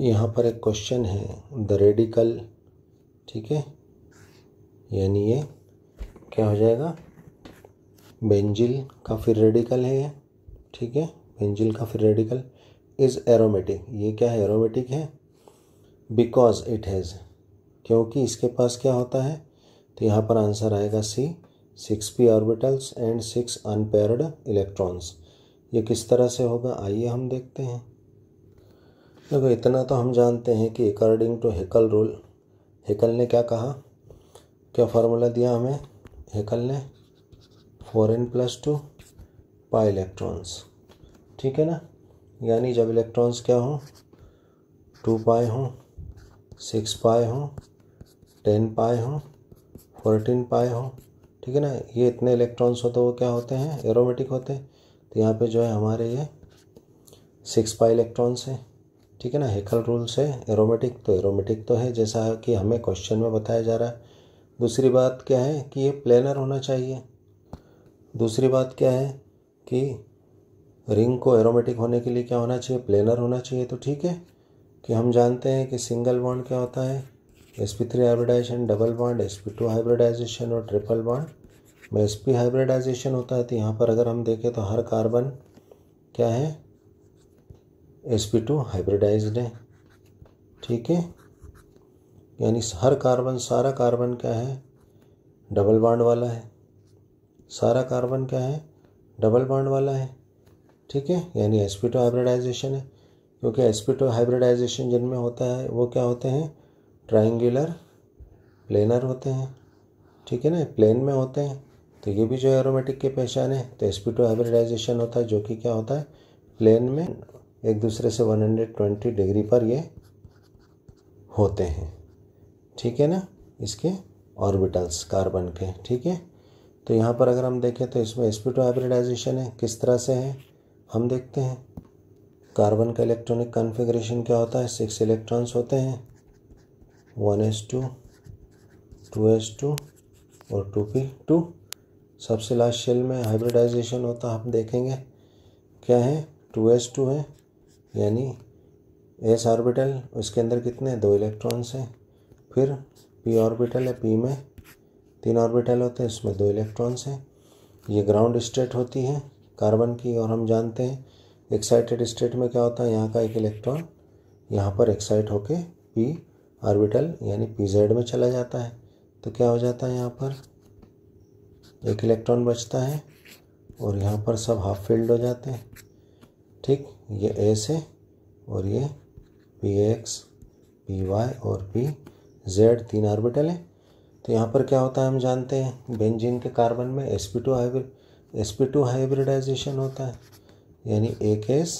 यहाँ पर एक क्वेश्चन है द रेडिकल ठीक है यानी ये क्या हो जाएगा बेंजिल का फिर रेडिकल है ये ठीक है बेंजिल का फिर रेडिकल इज़ एरोमेटिक ये क्या है एरोमेटिक है बिकॉज इट हैज़ क्योंकि इसके पास क्या होता है तो यहाँ पर आंसर आएगा C six P orbitals and six unpaired electrons ये किस तरह से होगा आइए हम देखते हैं देखो इतना तो हम जानते हैं कि according to Huckel rule Huckel ने क्या कहा क्या फार्मूला दिया हमें हेकल ने four N plus two pi electrons ठीक है ना यानी जब इलेक्ट्रॉन्स क्या हों टू पाए हों सिक्स पाए हों टेन पाए हों फोर्टीन पाए हों ठीक है ना ये इतने इलेक्ट्रॉन्स हो तो वो क्या होते हैं एरोमेटिक होते हैं तो यहाँ पे जो है हमारे ये सिक्स पाई इलेक्ट्रॉन्स हैं ठीक है ना हेकल रूल्स है एरोमेटिक तो एरोमेटिक तो है जैसा कि हमें क्वेश्चन में बताया जा रहा है दूसरी बात क्या है कि ये प्लेनर होना चाहिए दूसरी बात क्या है कि रिंग को एरोमेटिक होने के लिए क्या होना चाहिए प्लेनर होना चाहिए तो ठीक है कि हम जानते हैं कि सिंगल बॉन्ड क्या होता है s p three hybridization double bond s p two hybridization और ट्रिपल बॉन्ड में एस पी हाइब्रिडाइजेशन होता है तो यहाँ पर अगर हम देखें तो हर कार्बन क्या है एस पी टू हाइब्रिडाइज्ड है ठीक है यानी हर कार्बन सारा कार्बन क्या है डबल बाड वाला है सारा कार्बन क्या है डबल बाड वाला है ठीक है यानी एस पी टू हाइब्रिडाइजेशन है क्योंकि एस पी टू हाइब्रिडाइजेशन जिनमें होता है वो क्या होते हैं ट्राइंगुलर प्लेनर होते हैं ठीक है ना प्लेन में होते हैं तो ये भी जो एरोमेटिक की पहचान है तो एस पी टू हाइब्रिडाइजेशन होता है जो कि क्या होता है प्लेन में एक दूसरे से 120 डिग्री पर ये होते हैं ठीक है ना इसके ऑर्बिटल्स कार्बन के ठीक है तो यहाँ पर अगर हम देखें तो इसमें स्पीटो हाइब्रिडाइजेशन है किस तरह से है हम देखते हैं कार्बन का इलेक्ट्रॉनिक कॉन्फ़िगरेशन क्या होता है सिक्स इलेक्ट्रॉन्स होते हैं one s two two s two और टू पी टू सबसे लास्ट शेल में हाइब्रिडाइजेशन होता है हम देखेंगे क्या है टू एस टू है यानी एस ऑर्बिटल उसके अंदर कितने दो इलेक्ट्रॉन्स हैं फिर पी ऑर्बिटल है पी में तीन ऑर्बिटल होते हैं उसमें दो इलेक्ट्रॉन्स हैं ये ग्राउंड स्टेट होती है कार्बन की और हम जानते हैं एक्साइटेड स्टेट में क्या होता है यहाँ का एक इलेक्ट्रॉन यहाँ पर एक्साइट होके पी ऑर्बिटल यानी पी जेड में चला जाता है तो क्या हो जाता है यहाँ पर एक इलेक्ट्रॉन बचता है और यहाँ पर सब हाफ फील्ड हो जाते हैं ठीक ये एस है और ये पी एक्स पी वाई और पी जेड तीन ऑर्बिटल हैं तो यहाँ पर क्या होता है हम जानते हैं बेंजीन के कार्बन में s p two hybrid s p two hybridization होता है यानी एक एस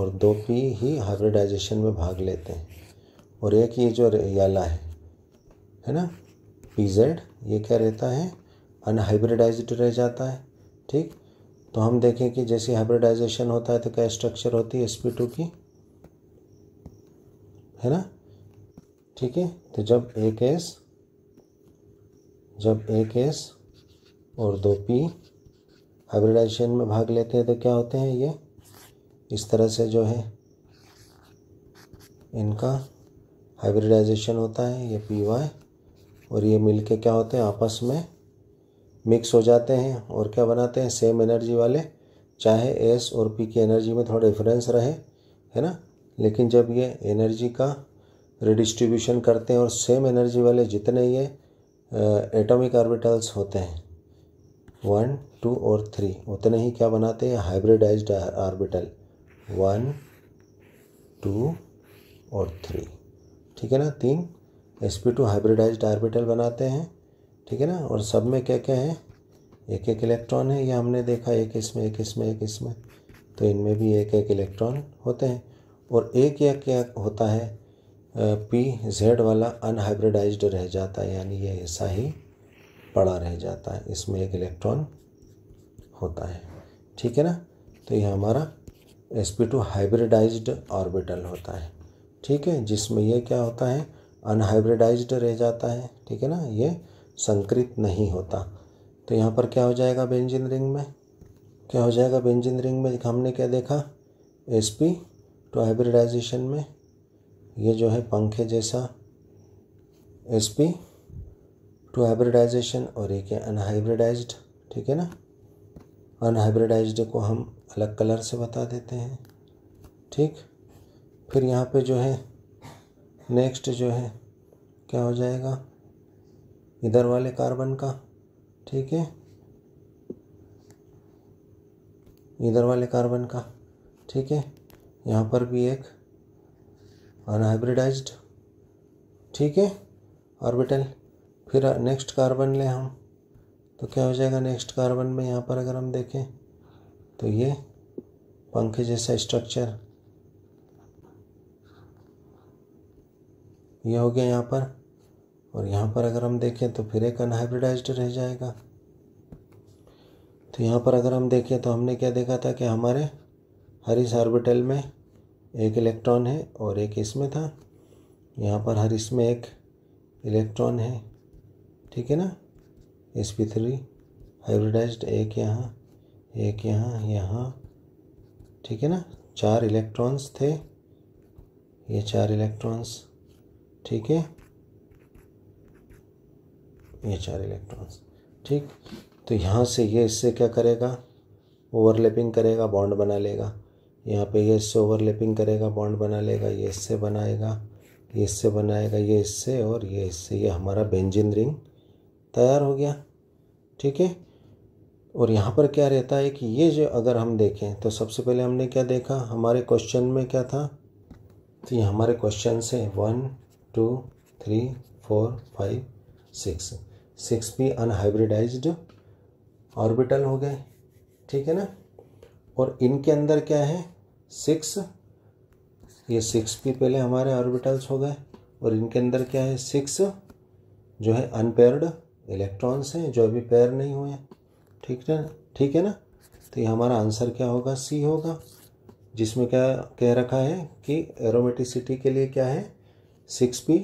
और दो पी ही हाइब्रिडाइजेशन में भाग लेते हैं और एक ये जो याला है है ना पी जेड ये क्या रहता है अनहाइब्रिडाइज रह जाता है ठीक तो हम देखें कि जैसे हाइब्रिडाइजेशन होता है तो क्या स्ट्रक्चर होती है एस टू की है ना ठीक है तो जब एक एस जब एक एस और दो पी हाइब्रिडाइजेशन में भाग लेते हैं तो क्या होते हैं ये इस तरह से जो है इनका हाइब्रिडाइजेशन होता है ये पी वाई और ये मिलके क्या होते हैं आपस में मिक्स हो जाते हैं और क्या बनाते हैं सेम एनर्जी वाले चाहे एस और पी की एनर्जी में थोड़ा डिफरेंस रहे है ना लेकिन जब ये एनर्जी का रिडिस्ट्रीब्यूशन करते हैं और सेम एनर्जी वाले जितने ये एटॉमिक ऑर्बिटल्स होते हैं वन टू और थ्री उतने ही क्या बनाते हैं हाइब्रिडाइज्ड ऑर्बिटल वन टू और थ्री ठीक है ना तीन s p two hybridized orbital बनाते हैं ठीक है ना और सब में क्या क्या है एक एक इलेक्ट्रॉन है ये हमने देखा एक इसमें एक इसमें एक इसमें तो इनमें भी एक एक इलेक्ट्रॉन होते हैं और एक या क्या होता है पी जेड वाला अनहाइब्रिडाइज्ड रह जाता है यानी ये ऐसा ही पड़ा रह जाता है इसमें एक इलेक्ट्रॉन होता है ठीक है ना तो ये हमारा s p two hybridized orbital होता है ठीक है जिसमें ये क्या होता है अनहाइब्रिडाइज रह जाता है ठीक है ना ये संकृत नहीं होता तो यहाँ पर क्या हो जाएगा बेंजिन रिंग में क्या हो जाएगा बेंजिन रिंग में हमने क्या देखा एस पी टू हाइब्रिडाइजेशन में ये जो है पंखे जैसा एस पी टू हाइब्रिडाइजेशन और एक है अनहाइब्रिडाइज्ड ठीक है ना अनहाइब्रिडाइज्ड को हम अलग कलर से बता देते हैं ठीक फिर यहाँ पे जो है नेक्स्ट जो है क्या हो जाएगा इधर वाले कार्बन का ठीक है इधर वाले कार्बन का ठीक है यहाँ पर भी एक अनहाइब्रिडाइज ठीक है ऑर्बिटल फिर नेक्स्ट कार्बन ले हम तो क्या हो जाएगा नेक्स्ट कार्बन में यहाँ पर अगर हम देखें तो ये पंखे जैसा स्ट्रक्चर ये हो गया यहाँ पर और यहाँ पर अगर हम देखें तो फिर एक अनहाइब्रिडाइज रह जाएगा तो यहाँ पर अगर हम देखें तो हमने क्या देखा था कि हमारे हरिस ऑर्बिटल में एक इलेक्ट्रॉन है और एक इसमें था यहाँ पर हर इसमें एक इलेक्ट्रॉन है ठीक है ना एस पी थ्री हाइब्रिडाइज्ड एक यहाँ एक यहाँ यहाँ ठीक है ना चार इलेक्ट्रॉन्स थे ये चार इलेक्ट्रॉन्स ठीक है ये चार इलेक्ट्रॉन्स ठीक तो यहाँ से ये इससे क्या करेगा ओवरलैपिंग करेगा बॉन्ड बना लेगा यहाँ पे ये इससे ओवरलैपिंग करेगा बॉन्ड बना लेगा ये इससे बनाएगा ये इससे बनाएगा ये इससे और ये इससे ये हमारा बेंजिन रिंग तैयार हो गया ठीक है और यहाँ पर क्या रहता है कि ये जो अगर हम देखें तो सबसे पहले हमने क्या देखा हमारे क्वेश्चन में क्या था तो ये हमारे क्वेश्चन से one two three four five six six p unhybridized orbital हो गए ठीक है ना और इनके अंदर क्या है सिक्स ये सिक्स पी पहले हमारे ऑर्बिटल्स हो गए और इनके अंदर क्या है सिक्स जो है अनपेयर्ड इलेक्ट्रॉन्स हैं जो अभी पेयर नहीं हुए ठीक है ठीक है ना तो ये हमारा आंसर क्या होगा सी होगा जिसमें क्या कह रखा है कि एरोमेटिसिटी के लिए क्या है सिक्स पी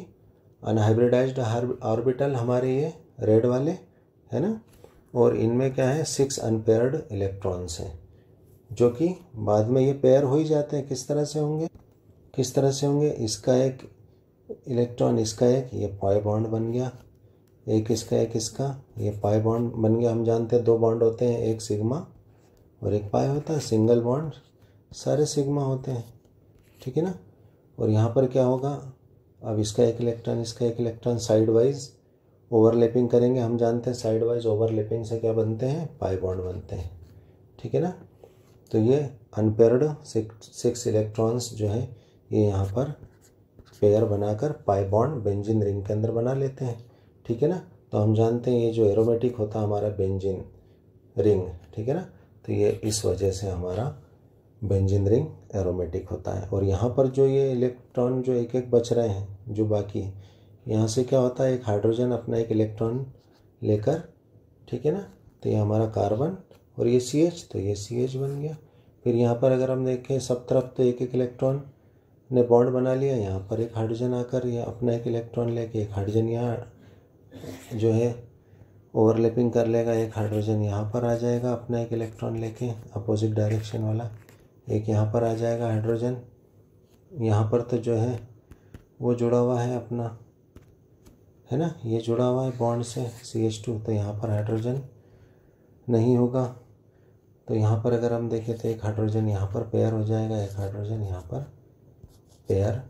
अनहाइब्रिडाइज्ड ऑर्बिटल हमारे ये रेड वाले है ना और इनमें क्या है सिक्स अनपेयर्ड इलेक्ट्रॉन्स हैं जो कि बाद में ये पेयर हो ही जाते हैं किस तरह से होंगे किस तरह से होंगे इसका एक इलेक्ट्रॉन इसका एक ये पाई बॉन्ड बन गया एक इसका एक इसका ये पाई बॉन्ड बन गया हम जानते हैं दो बॉन्ड होते हैं एक सिग्मा और एक पाई होता है सिंगल बॉन्ड सारे सिग्मा होते हैं ठीक है ना और यहाँ पर क्या होगा अब इसका एक इलेक्ट्रॉन इसका एक इलेक्ट्रॉन साइड वाइज ओवरलैपिंग करेंगे हम जानते हैं साइड वाइज ओवरलैपिंग से क्या बनते हैं पाई बॉन्ड बनते हैं ठीक है ना तो ये अनपेयर्ड सिक्स इलेक्ट्रॉन्स जो है ये यहाँ पर पेयर बनाकर पाई बॉन्ड बेंजिन रिंग के अंदर बना लेते हैं ठीक है ना तो हम जानते हैं ये जो एरोमेटिक होता है हमारा बेंजिन रिंग ठीक है ना तो ये इस वजह से हमारा बेंजिन रिंग एरोमेटिक होता है और यहाँ पर जो ये इलेक्ट्रॉन जो एक एक बच रहे हैं जो बाकी है यहाँ से क्या होता है एक हाइड्रोजन अपना एक इलेक्ट्रॉन लेकर ठीक है ना तो ये हमारा कार्बन और ये सी एच तो ये सी एच बन गया फिर यहाँ पर अगर हम देखें सब तरफ तो एक एक इलेक्ट्रॉन ने बॉन्ड बना लिया यहाँ पर एक हाइड्रोजन आकर या अपना एक इलेक्ट्रॉन लेके एक हाइड्रोजन यहाँ जो है ओवरलैपिंग कर लेगा एक हाइड्रोजन यहाँ पर आ जाएगा अपना एक इलेक्ट्रॉन लेके अपोजिट डायरेक्शन वाला एक यहाँ पर आ जाएगा हाइड्रोजन यहाँ पर तो जो है वो जुड़ा हुआ है अपना है ना ये जुड़ा हुआ है बॉन्ड से सी एच टू तो यहाँ पर हाइड्रोजन नहीं होगा तो यहाँ पर अगर हम देखें तो एक हाइड्रोजन यहाँ पर पेयर हो जाएगा एक हाइड्रोजन यहाँ पर पेयर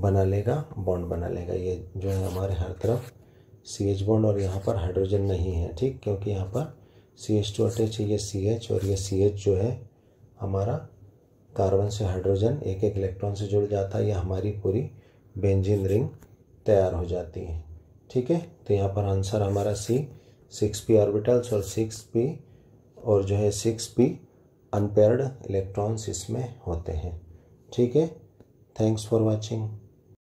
बना लेगा बॉन्ड बना लेगा ये जो है हमारे हर तरफ सी एच बॉन्ड और यहाँ पर हाइड्रोजन नहीं है ठीक क्योंकि यहाँ पर सी एच टू अटैच है ये सी एच और ये सी एच जो है हमारा कार्बन से हाइड्रोजन एक एक इलेक्ट्रॉन से जुड़ जाता है ये हमारी पूरी बेंजिन रिंग तैयार हो जाती हैं ठीक है तो यहाँ पर आंसर हमारा सी सिक्स पी ऑर्बिटल्स और सिक्स पी और जो है सिक्स पी अनपेयर्ड इलेक्ट्रॉन्स इसमें होते हैं ठीक है थैंक्स फॉर वॉचिंग